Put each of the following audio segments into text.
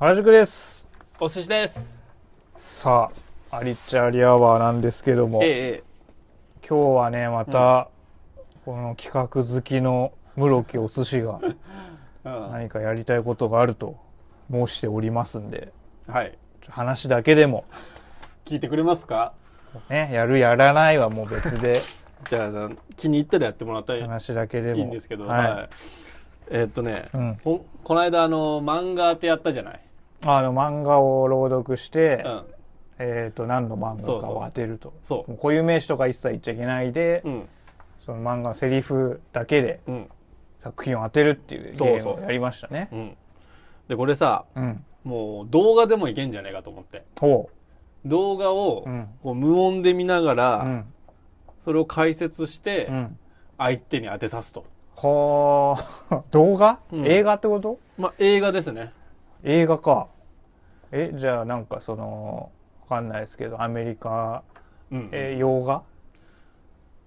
原宿ですお寿司ですさあアリッチャリアワーなんですけども、ええ、今日はねまた、うん、この企画好きの室木お寿司が 何かやりたいことがあると申しておりますんで、はい、話だけでも聞いてくれますかねやるやらないはもう別で じゃあ気に入ったらやってもらったら話だけでもいいんですけど、はい、はい、えー、っとね、うん、この間あの漫画ってやったじゃないあの漫画を朗読して、うん、えと何の漫画かを当てるとう固有名詞とか一切言っちゃいけないで、うん、その漫画のセリフだけで作品を当てるっていうゲームをやりましたね。うん、でこれさ、もう動画でもいけんじゃねえかと思って動画をこう無音で見ながら、それを解説して相手に当てさすと。はあ 動画、映画ってことまあ映画ですね。映画かえじゃあなんかそのわかんないですけどアメリカ、うんうん、え洋画、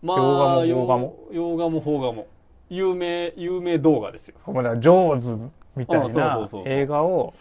まあ、洋画も洋画も邦画も有名有名動画ですよほんらジョーズみたいな映画を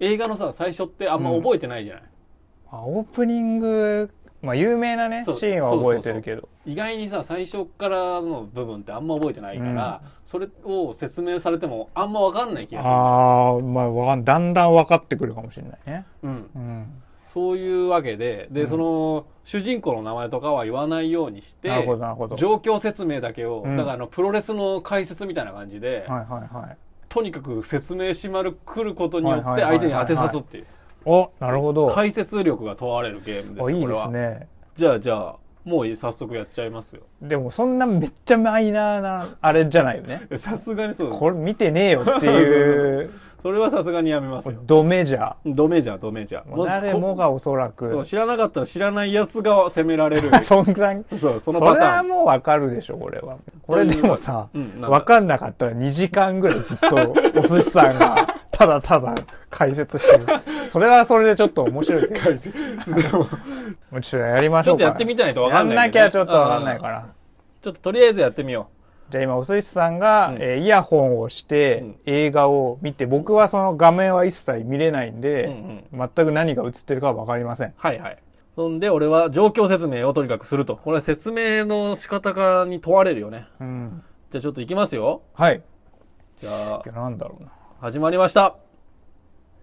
映画のさ最初ってあんま覚えてないじゃない、うん、あ、オープニングまあ有名なねシーンは覚えてるけど意外にさ最初からの部分ってあんま覚えてないから、うん、それを説明されてもあんま分かんない気がするああまあかんだんだん分かってくるかもしれないねうん、うん、そういうわけでで、うん、その主人公の名前とかは言わないようにしてなるほどなるほど状況説明だけを、だからあのプロレスの解説みたいな感じで、はいはいはい、とにかく説明しまるくることによって相手に当てさすっていう。おなるほど解説力が問われるゲームですいいですねじゃあじゃあもう早速やっちゃいますよでもそんなめっちゃマイナーなあれじゃないよね さすがにそうこれ見てねえよっていう それはさすがにやめますよドメジャードメジャードメジャー誰もがおそらく知らなかったら知らないやつが責められる そんなそうそのパターンれはもう分かるでしょこれはこれでもさ、うん、分かんなかったら2時間ぐらいずっとお寿司さんがただただ解説してる。それはそれでちょっと面白い。解説。もちろんやりましょうちょっとやってみたいとわかんない、ね、やんなきゃちょっとわかんないから。ちょっととりあえずやってみよう。じゃあ今、おすしさんが、うん、えー、イヤホンをして、映画を見て、僕はその画面は一切見れないんで、うんうん、全く何が映ってるかはわかりません。はいはい。そんで、俺は状況説明をとにかくすると。これは説明の仕方かに問われるよね。うん。じゃあちょっといきますよ。はい。じゃあ。なんだろうな。始まりました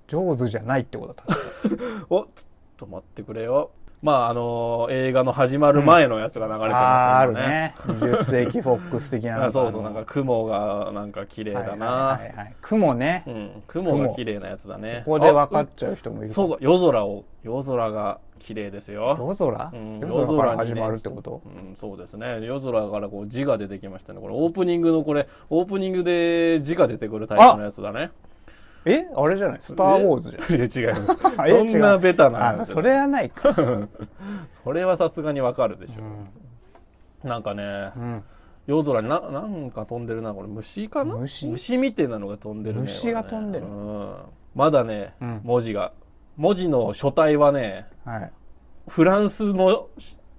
上手じゃないってことだった おちょっと待ってくれよまあ、あの映画の始まる前のやつが流れてますね。うん、あるね。20世紀フォックス的な。そうそう、なんか雲がなんか綺麗だな。はいはいはい、雲ね。うん、雲が綺麗なやつだね。ここで分かっちゃう人もいる。そうそう、夜空を、夜空が綺麗ですよ。夜空、うん、夜空から始まるってこと、ね、うん、そうですね。夜空からこう字が出てきましたね。これオープニングのこれ、オープニングで字が出てくるタイプのやつだね。えあれじゃないスター・ウォーズじゃないいや違います そんなベタなそれはないか それはさすがにわかるでしょ、うん、なんかね、うん、夜空にななんか飛んでるなこれ虫かな虫みてえなのが飛んでるね虫が飛んでる、うん、まだね、文字が文字の書体はね、はい、フランスの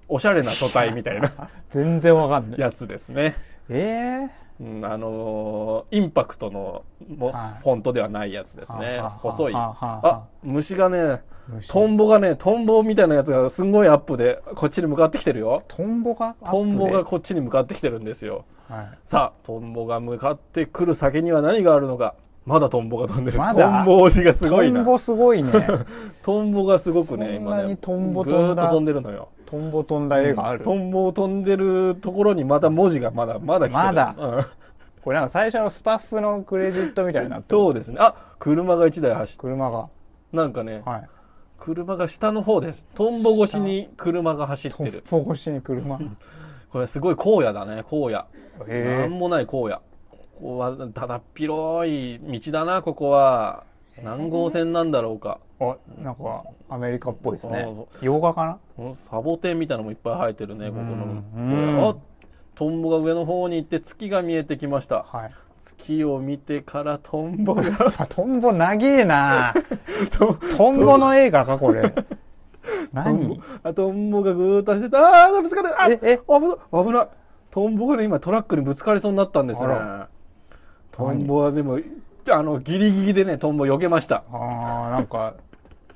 おしゃれな書体みたいな 全然わかんないやつですねええーあのー、インパクトのも、はい、フォントではないやつですね。細い。あ、虫がね、トンボがね、トンボみたいなやつがすごいアップでこっちに向かってきてるよ。トンボがトンボがこっちに向かってきてるんですよ。はい、さあ、トンボが向かってくる先には何があるのか。まだトンボが飛んでる。ま、トンボ推しがすごいな。トンボすごいね。トンボがすごくね、今ね。トンボ飛んだぐーっと飛んでるのよ。トンボ飛んだ絵がある、うん、トンボを飛んでるところにまた文字がまだまだ来てまだ、うん、これなんか最初のスタッフのクレジットみたいな そうですねあ車が1台走って車がなんかね、はい、車が下の方ですトンボ越しに車が走ってるトンボ越しに車 これすごい荒野だね荒野、なんもない荒野ここはただ広い道だなここは何号線なんだろうかあなんかアメリカっぽいですね洋画かなサボテンみたいなのもいっぱい生えてるねここのあトンボが上の方に行って月が見えてきました、はい、月を見てからトンボが トンボ長えな トンボの映画かこれ何あトンボがぐーっとしてたあぶつかるあええ危ない危ないトンボがね今トラックにぶつかりそうになったんですよねトンボはでもあのギリギリでねトンボ避けましたああなんか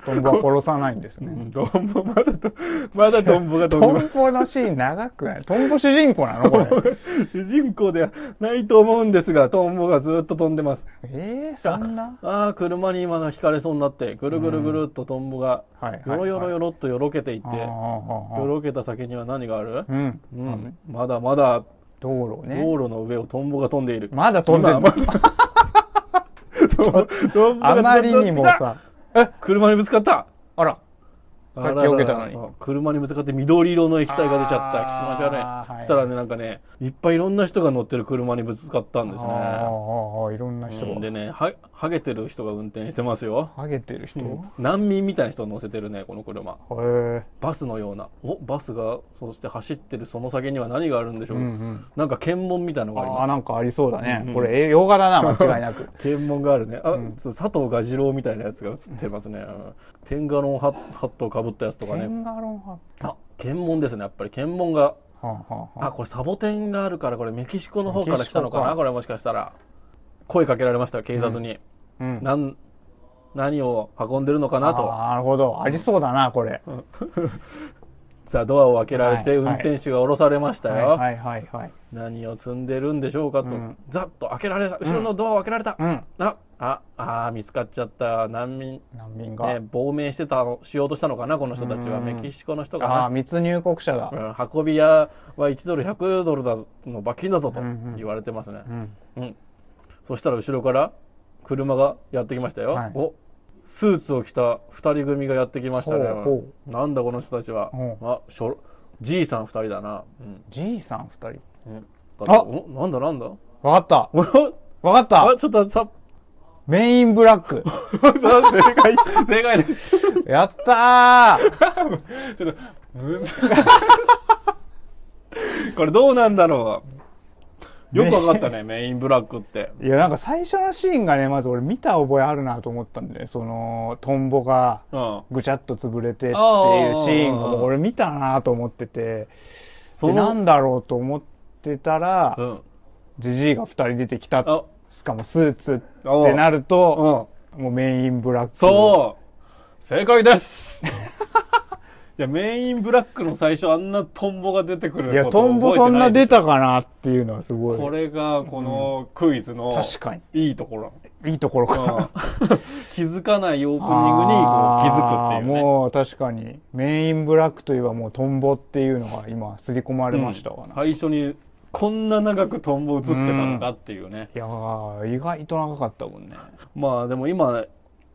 トンボは殺さないんですね。うん、トンボ、まだと、まだトンボが飛んでトンボのシーン長くないトンボ主人公なのこれ。主人公ではないと思うんですが、トンボがずっと飛んでます。ええー、そんなああ、車に今の引かれそうになって、ぐるぐるぐるっとトンボが、よろよろよろっとよろけていって、よろけた先には何がある、うん、うん。まだまだ、道路ね。道路の上をトンボが飛んでいる。まだ飛んでる。あまりにもさ車にぶつかったあらさっき避けたのに車にぶつかって緑色の液体が出ちゃった気持ち悪い、はい、そしたらねなんかねいっぱいいろんな人が乗ってる車にぶつかったんですねああいろんな人が、うん、でねはハゲてる人が運転してますよハゲてる人、うん、難民みたいな人を乗せてるねこの車へバスのようなおバスがそして走ってるその先には何があるんでしょう、うんうん、なんか検問みたいのがありますあなんかありそうだね、うんうん、これ洋画だな 間違いなく検問があるねあ、うん、佐藤蛾次郎みたいなやつが映ってますね、うん、テンガロンハットをかぶったやつとかねテンガロンハットあ検問ですねやっぱり検問がはあはあ、あこれサボテンがあるからこれメキシコの方から来たのかなこれもしかしたら声かけられました警察に、うん、なん何を運んでるのかなとなるほどありそうだなこれ さあドアを開けられて運転手が降ろされましたよ、はいはいはい、何を積んでるんでしょうかと、うん、ざっと開けられた後ろのドアを開けられた、うん、あああ見つかっちゃった難民難民が、ね、亡命してたしようとしたのかなこの人たちは、メキシコの人がなあ密入国者が、うん、運び屋は1ドル100ドルだの罰金だぞと言われてますね、うん、うんそしたら後ろから車がやってきましたよ、はい、おスーツを着た2人組がやってきましたねなんだこの人たちは、あしょじいさん2人だな、じいさん2人、うん、あなんだなんだわかった わかったちょっとさメインブラック。正解、正解です。やったー ちょっと、しいこれどうなんだろうよくわかったね、メインブラックって。いや、なんか最初のシーンがね、まず俺見た覚えあるなと思ったんで、その、トンボがぐちゃっと潰れてっていうシーンを俺見たなと思ってて、そなんだろうと思ってたら、じじいが2人出てきた。しかもスーツってなると、もうメインブラック。そう正解です や、メインブラックの最初あんなトンボが出てくるいや、トンボそんな出たかなっていうのはすごい。これが、このクイズの、確かに。いいところ。いいところか、うん、気づかないオープニングにこう気づくっていう、ね、もう確かにメインブラックといえばもうトンボっていうのが今刷り込まれましたわ、うん、最初にこんな長くトンボ映ってたのかっていうね、うん、いや意外と長かったもんねまあでも今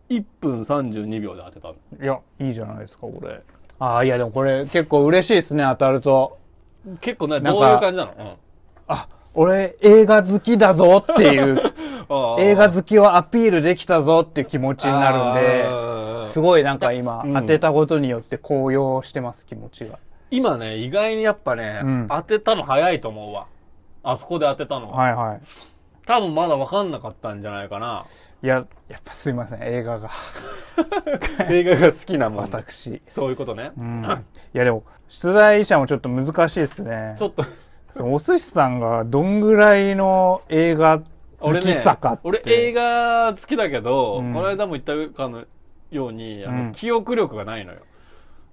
1分32秒で当てたいやいいじゃないですかこれああ、いやでもこれ結構嬉しいですね、当たると。結構ね、どういう感じなの、うん、あ、俺映画好きだぞっていう 映画好きをアピールできたぞっていう気持ちになるんで、すごいなんか今、当てたことによって高揚してます、気持ちが。今ね、意外にやっぱね、うん、当てたの早いと思うわ。あそこで当てたのは。はいはい。多分まだ分かんなかったんじゃないかな。いややっぱすいません映画が 映画が好きなもん、ね、私そういうことね、うん、いやでも出題者もちょっと難しいですねちょっとお寿司さんがどんぐらいの映画好きさかって俺、ね,、映画好きだけど、うん、この間も言ったかのようにあの、記憶力がないのよ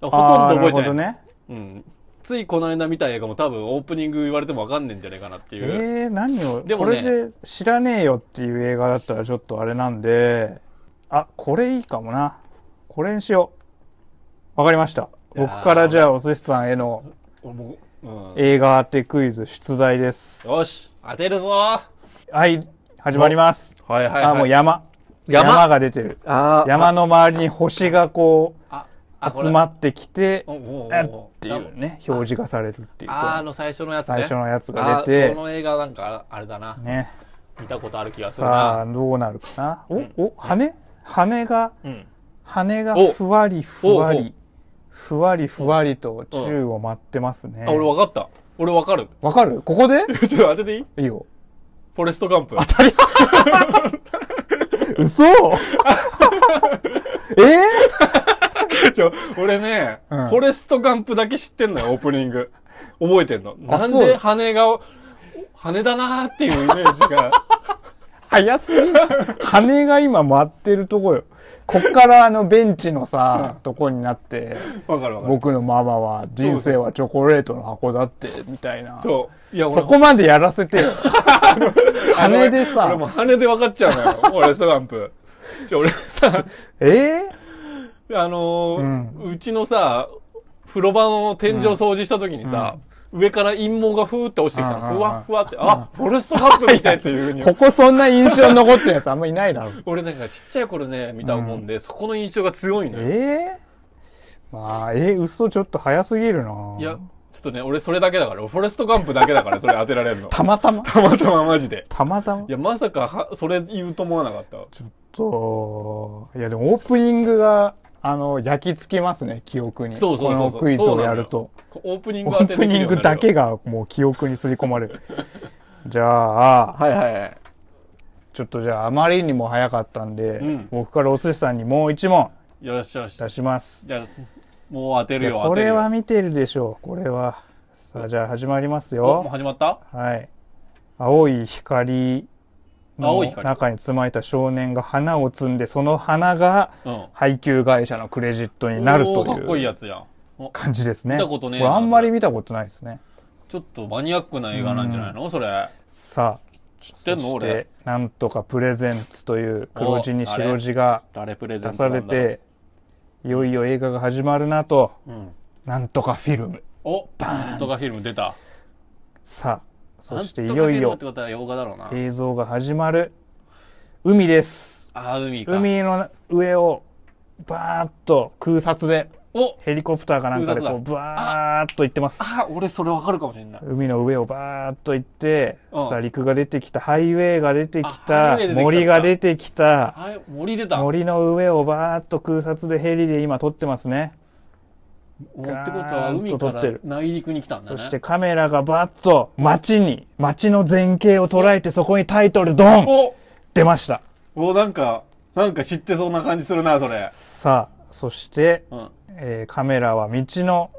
ほとんど覚えてない、ね、うんついこの間見た映画も多分オープニング言われてもわかんねえんじゃないかなっていうえー、何をでも、ね、これで知らねえよっていう映画だったらちょっとあれなんであこれいいかもなこれにしようわかりました僕からじゃあお寿司さんへの映画当てクイズ出題です、よし当てるぞはい始まりますはいはい、はい、あもう山山が出てる山の周りに星がこう集まってきてっていうね表示がされるっていうあの最初のやつ、ね、最初のやつが出てその映画なんかあれだなね見たことある気がするさあどうなるかなお、お羽羽が、羽がふわりふわりふわりふわりと宙を舞ってますね、あ俺分かった俺分かる分かるここで ちょっと当てていいいいよフォレストガンプ当たり 嘘 えー ちょ、俺ね、うん、フォレストガンプだけ知ってんのよ、オープニング。覚えてんの。なんで羽が、羽だなーっていうイメージが。早すぎる。羽が今回ってるとこよ。こっからあのベンチのさ、とこになって、僕のママは人生はチョコレートの箱だって、みたいな。そう。いや、そこまでやらせてよ。羽でさ。俺も羽で分かっちゃうのよ、フォレストガンプ。ちょ、俺さ。えーあのーうん、うちのさ、風呂場の天井掃除した時にさ、うん、上から陰謀がふーって落ちてきたの。ふわふわって、あ、フォレストカップみたいっていううに。ここそんな印象に残ってるやつあんまいないだろ。俺なんかちっちゃい頃ね、見たもんで、そこの印象が強いのよ。えー、まあ、えー、嘘ちょっと早すぎるないや、ちょっとね、俺それだけだから、フォレストガンプだけだから、それ当てられるの。たまたまたまたまマジで。たまたまいや、まさかは、それ言うと思わなかった。ちょっと、いやでもオープニングが、あの焼き付きますね記憶にそうそうそうこのクイズをやるとオープニングオープニングだけがもう記憶にすり込まれる じゃあはいはい、はい、ちょっとじゃああまりにも早かったんで、うん、僕からお寿司さんにもう一問よしよし出しますじゃあもう当てるよこれは見てるでしょうこれはさあじゃあ始まりますよもう始まったはい青い光中に積まれた少年が花を摘んでその花が配給会社のクレジットになるというかっこいいやつやん感じですね見たことねこれあんまり見たことないですねちょっとマニアックな映画なんじゃないの、それさあ知ってんの俺なんとかプレゼンツという黒字に白字が出されていよいよ映画が始まるなと、うん、なんとかフィルムおバーンなんとかフィルム出たさあそしていよいよ映像が始まる海ですあ海海の上をバーッと空撮でヘリコプターかなんかでこうバーッと行ってますあ俺それわかるかもしれない海の上をバーッと行ってさあ陸が出てきたハイウェイが出てきた森が出てきた森の上をバーッと空撮でヘリで今撮ってますねってことは海から内陸に来たんだねそしてカメラがバッと街に街の前景を捉えてそこにタイトルドン出ましたおなんかなんか知ってそうな感じするなそれさあそして、うん、えー、カメラは道の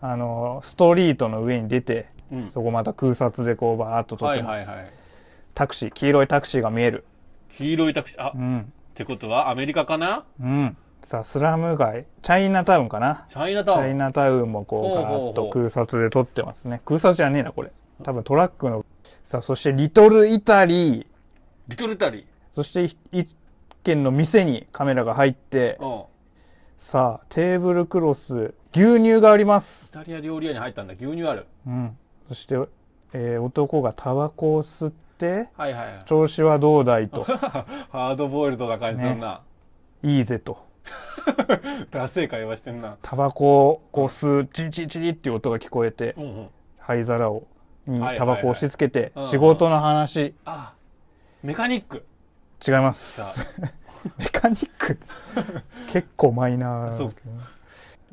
あのストリートの上に出て、うん、そこまた空撮でこうバーッと撮ってます、はいはいはい、タクシー黄色いタクシーが見える黄色いタクシーあ、うん、ってことはアメリカかなうんさスラム街チャイナタウンかなチャイナタウンチャイナタウンもこうガーッと空撮で撮ってますね空撮じゃねえなこれ多分トラックのさあそしてリトルイタリーリトルイタリーそして一軒の店にカメラが入ってさあテーブルクロス牛乳がありますイタリア料理屋に入ったんだ牛乳あるうんそして、えー、男がタバコを吸って、はいはいはい、調子はどうだいと ハードボイルドな感じすんな、ね、いいぜと ダセえ会話してんなタバコをこう吸うチリチリチリっていう音が聞こえて、うんうん、灰皿をにタバコを押し付けて、はいはいはいうんうん仕事の話あメカニック違います メカニック結構マイナーそう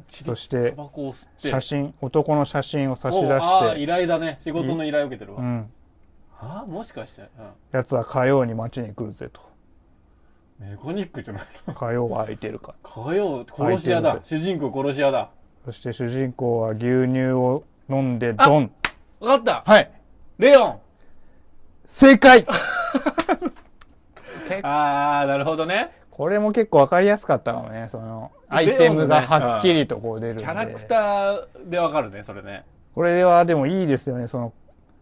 そしてタバコを吸って写真男の写真を差し出おあ依して、頼だね仕事の依頼を受けてるわ、うん、あもしかして、うん、やつは火曜に街に来るぜとメカニックじゃないの火曜は空いてるか火曜殺し屋だ主人公殺し屋だそして主人公は牛乳を飲んでドンわかったはいレオン正解 ああなるほどねこれも結構分かりやすかったかもねそのアイテムがはっきりとこう出る、ねうん、キャラクターで分かるねそれねこれはでもいいですよねその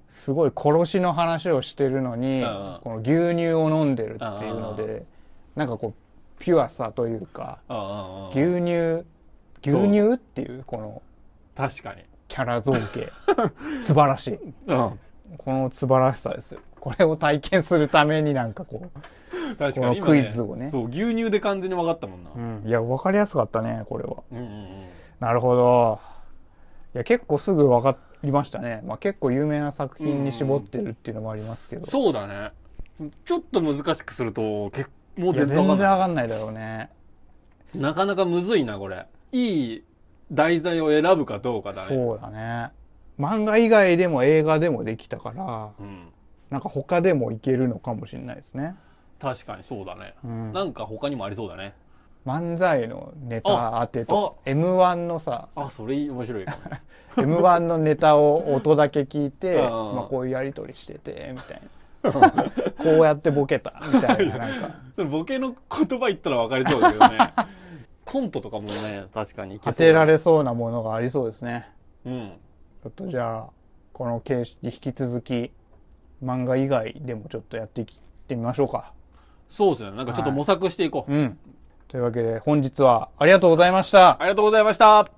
すごい殺しの話をしてるのに、うんこの牛乳を飲んでるっていうので、なんかこうピュアさというか牛乳牛乳っていうこの確かにキャラ造形 素晴らしい、うん、この素晴らしさですよこれを体験するためになんかこう確かに、クイズをねそう牛乳で完全に分かったもんな、うん、いや分かりやすかったねこれは、うんうんうん、なるほどいや結構すぐ分かりましたね、まあ、結構有名な作品に絞ってるっていうのもありますけど、うん、そうだねちょっと難しくすると結もう全然上がんないだろうねなかなかむずいなこれいい題材を選ぶかどうかだねそうだね漫画以外でも映画でもできたから、うん、なんか他でもいけるのかもしれないですね確かにそうだね、うん、なんか他にもありそうだね漫才のネタ当てと m 1のさあそれ面白いかも、m 1のネタを音だけ聞いてまあ、こういうやり取りしててみたいな こうやってボケた みたいななんかそのボケの言葉言ったら分かりそうですよね コントとかもね確かに当てられそうなものがありそうですねうんちょっとじゃあこの形式引き続き漫画以外でもちょっとやっていってみましょうかそうですねなんかちょっと模索していこう、はい、うんというわけで本日はありがとうございましたありがとうございました